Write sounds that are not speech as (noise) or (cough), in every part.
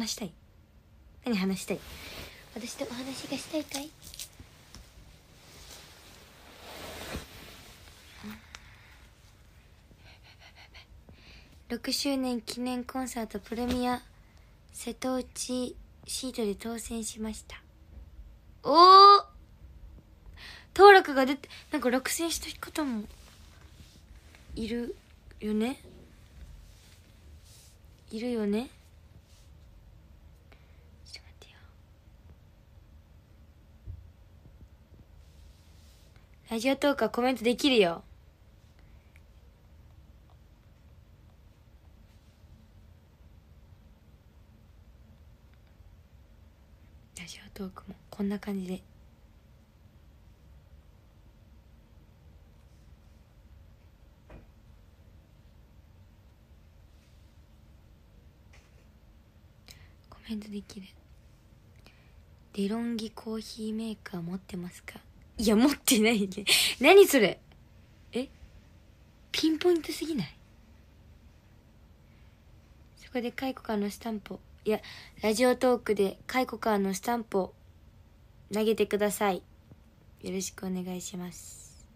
話したい何話したい私とお話がしたいかい6周年記念コンサートプレミア瀬戸内シートで当選しましたおお登録が出てなんか落選した方もいるよねいるよねラジオトークはコメントできるよ。ラジオトークもこんな感じで。コメントできる。デロンギコーヒーメーカー持ってますかいや、持ってないね。(laughs) 何それえピンポイントすぎないそこでカイコカーのスタンプいや、ラジオトークでカイコカーのスタンプを投げてください。よろしくお願いします。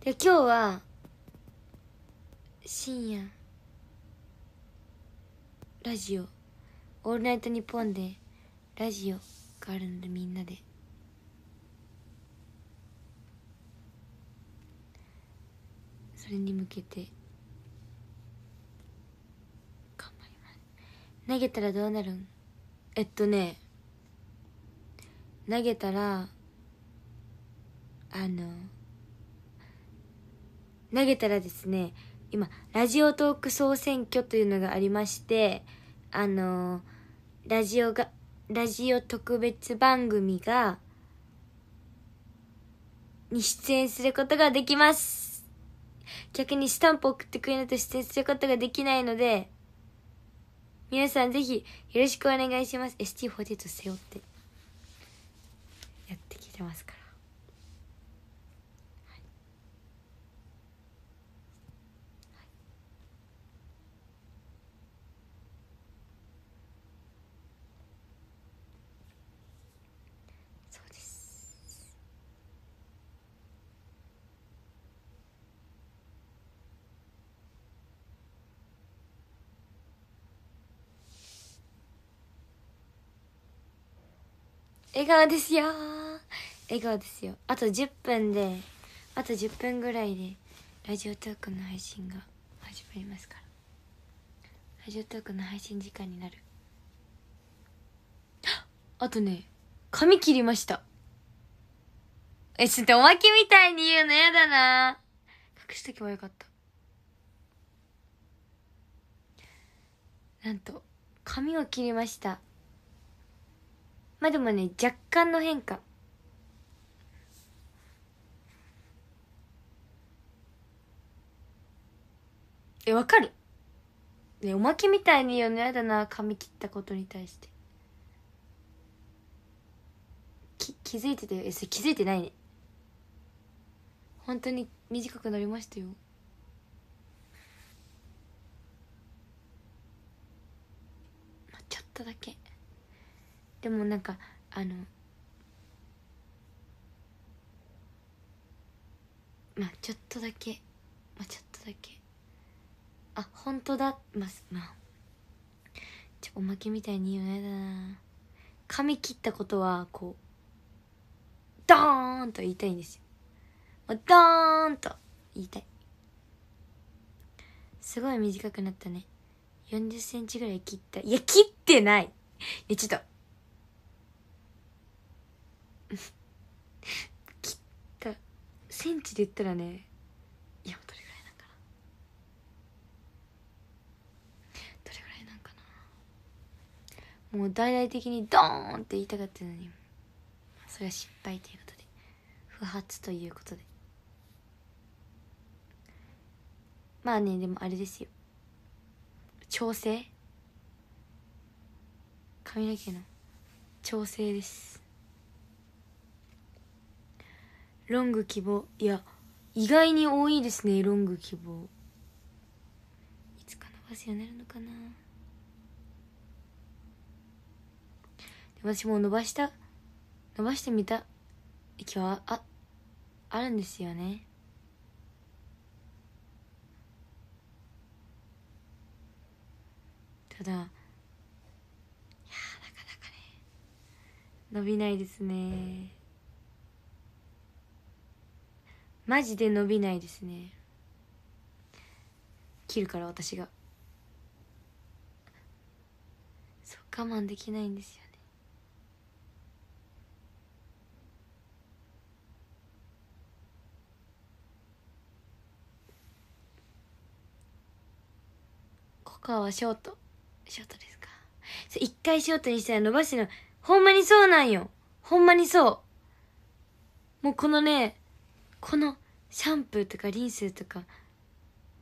で、今日は、深夜、ラジオ、オールナイトニッポンで、ラジオがあるのでみんなでそれに向けて頑張ります投げたらどうなるんえっとね投げたらあの投げたらですね今ラジオトーク総選挙というのがありましてあのラジオがラジオ特別番組が、に出演することができます。逆にスタンプ送ってくれないと出演することができないので、皆さんぜひよろしくお願いします。s t 4と背負ってやってきてますから。笑顔ですよ笑顔ですよあと10分であと10分ぐらいでラジオトークの配信が始まりますからラジオトークの配信時間になる (gasps) あとね髪切りましたえちょっとおまけみたいに言うのやだな隠しとけばよかったなんと髪を切りましたまあでもね、若干の変化。え、わかるね、おまけみたいに言うのやだな、髪切ったことに対して。き、気づいてたよ。え、それ気づいてないね。本当に短くなりましたよ。まあ、ちょっとだけ。でもなんかあのまあちょっとだけまあちょっとだけあ本当だまあまあちょおまけみたいに言うのやだな髪切ったことはこうドーンと言いたいんですよドーンと言いたいすごい短くなったね4 0ンチぐらい切ったいや切ってないいやちょっと切ったセンチで言ったらねいやどれぐらいなんかなどれぐらいなんかなもう大々的にドーンって言いたかったのにそれは失敗ということで不発ということでまあねでもあれですよ調整髪の毛の調整ですロング希望。いや、意外に多いですね、ロング希望。いつか伸ばすようになるのかな。私も伸ばした、伸ばしてみた気は、あ、あるんですよね。ただいやなかなかね伸びないですねマジで伸びないですね切るから私がそう我慢できないんですよねコカはショートショートですか一回ショートにしたら伸ばしてのほんまにそうなんよほんまにそうもうこのねこのシャンプーとかリンスとか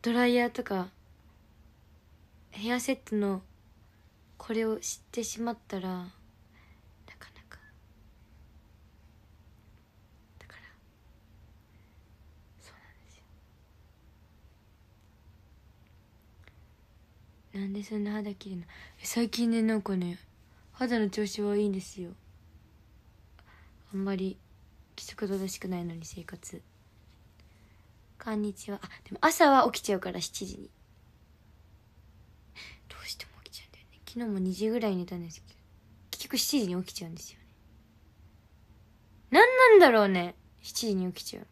ドライヤーとかヘアセットのこれを知ってしまったらなかなかだからそうなんですよなんでそんな肌綺麗な最近ねなんかね肌の調子はいいんですよあんまり規則正しくないのに生活こんにちはあでも朝は起きちゃうから7時にどうしても起きちゃうんだよね昨日も2時ぐらい寝たんですけど結局7時に起きちゃうんですよね何なんだろうね7時に起きちゃう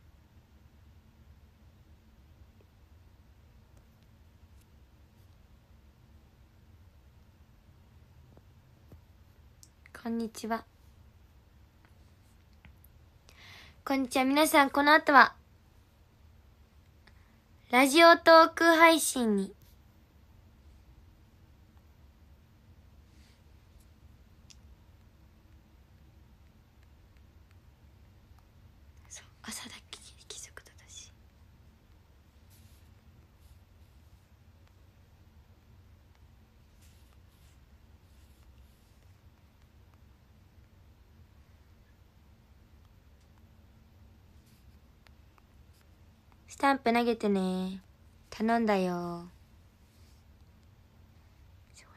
こんにちは。こんにちは。皆さん、この後は、ラジオトーク配信にスタンプ投げてね。頼んだよ。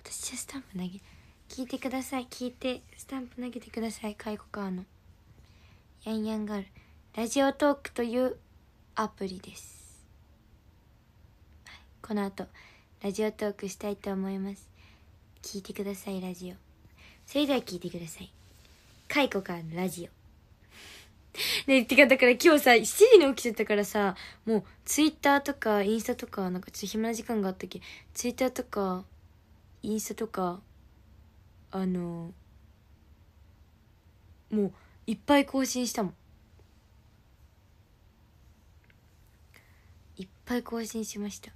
私はスタンプ投げ、聞いてください。聞いて、スタンプ投げてください。介護カーの。ヤンヤンガール。ラジオトークというアプリです。はい、この後、ラジオトークしたいと思います。聞いてください、ラジオ。それでは聞いてください。カイコかのラジオ。(laughs) ね、てか、だから今日さ、7時に起きちゃったからさ、もう、ツイッターとか、インスタとか、なんかちょっと暇な時間があったっけ、ツイッターとか、インスタとか、あの、もう、いっぱい更新したもん。いっぱい更新しました。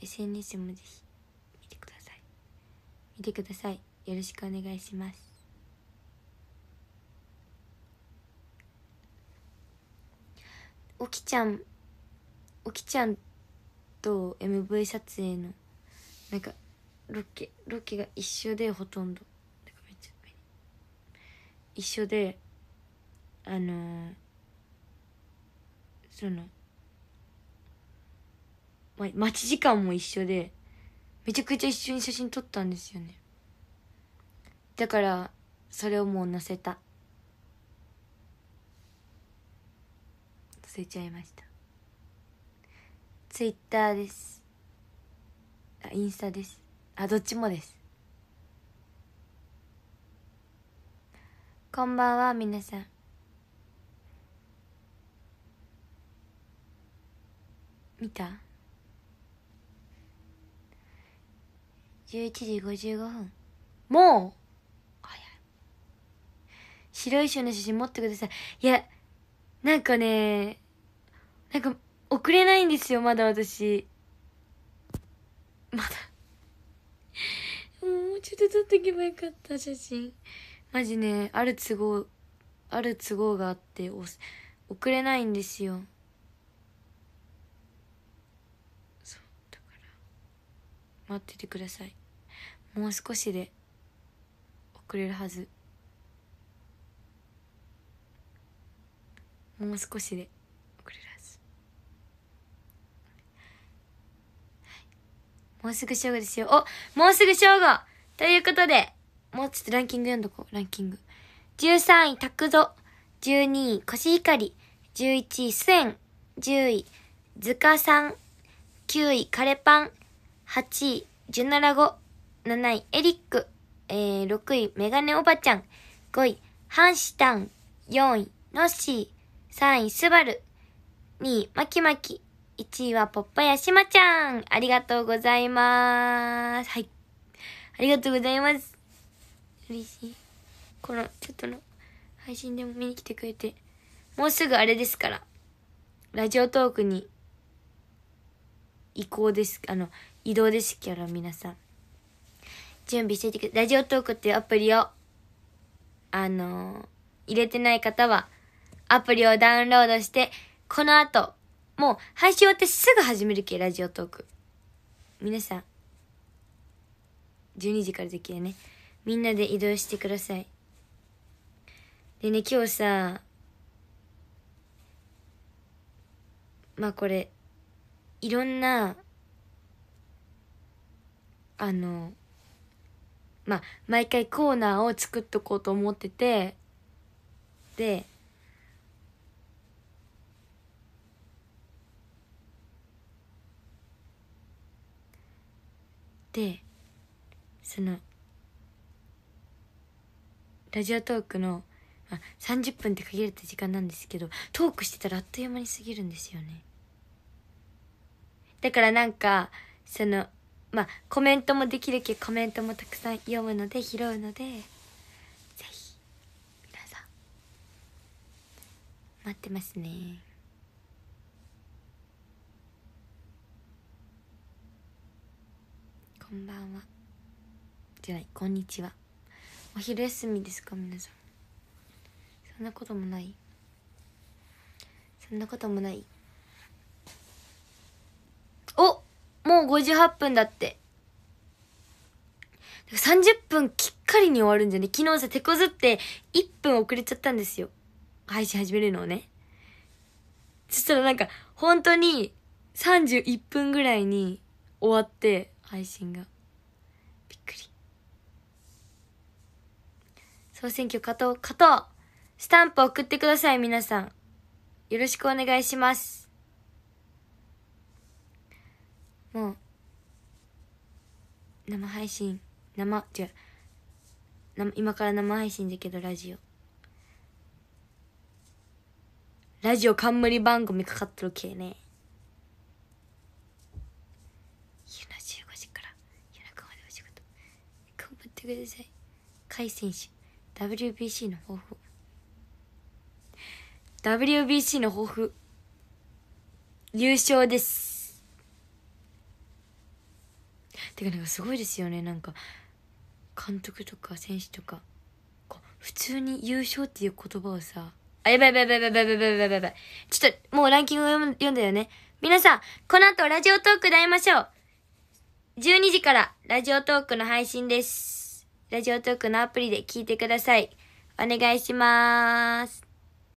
SNS もぜひ、見てください。見てください。よろしくお願いします。おきちゃんおきちゃんと MV 撮影のなんかロケロケが一緒でほとんど一緒であのー、その、ま、待ち時間も一緒でめちゃくちゃ一緒に写真撮ったんですよねだからそれをもう載せた忘れちゃいましたツイッターですあインスタですあどっちもですこんばんは皆さん見た11時55分もう早い白い衣装の写真持ってくださいいやなんかねなんか、送れないんですよ、まだ私。まだもうちょっと撮っとけばよかった、写真。マジね、ある都合、ある都合があって、お送れないんですよ。そう、だから、待っててください。もう少しで、送れるはず。もう少しで。もうすぐ正午ですよ。お、もうすぐ正午ということで、もうちょっとランキング読んどこう、ランキング。13位、タクゾ。12位、コシヒカリ。11位、スエン。10位、ズカさん。9位、カレパン。8位、ジュナラゴ。7位、エリック。えー、6位、メガネおばちゃん。5位、ハンシタン。4位、ノッシー。3位、スバル。2位、マキマキ。1位はポッパやしまちゃん。ありがとうございます。はい。ありがとうございます。嬉しい。この、ちょっとの、配信でも見に来てくれて。もうすぐあれですから。ラジオトークに、移行です。あの、移動ですから皆さん。準備していてください。ラジオトークっていうアプリを、あのー、入れてない方は、アプリをダウンロードして、この後、もう配信終わってすぐ始めるけ、ラジオトーク。皆さん、12時からできるね。みんなで移動してください。でね、今日さ、まあこれ、いろんな、あの、まあ、毎回コーナーを作っとこうと思ってて、で、でそのラジオトークの、あ、30分って限られた時間なんですけどトークしてたらあっという間に過ぎるんですよねだからなんかそのまあコメントもできるけどコメントもたくさん読むので拾うのでぜひ皆さん待ってますねこんばんはじゃないこんにちはお昼休みですか皆さんそんなこともないそんなこともないおもう58分だって30分きっかりに終わるんじゃね昨日さ手こずって1分遅れちゃったんですよ配信始めるのをねそしたらなんか本当に31分ぐらいに終わって配信がびっくり総選挙加藤加藤スタンプ送ってください皆さんよろしくお願いしますもう生配信生違う今から生配信だけどラジオラジオ冠番組かかっとるけねってください甲斐選手 WBC の抱負 WBC の抱負優勝ですてかなんかすごいですよねなんか監督とか選手とか普通に優勝っていう言葉をさあやばいやばいやばいやばいやばいやばいやばいちょっともうランキング読んだよね皆さんこの後ラジオトークで会いましょう12時からラジオトークの配信ですラジオトークのアプリで聞いてください。お願いします。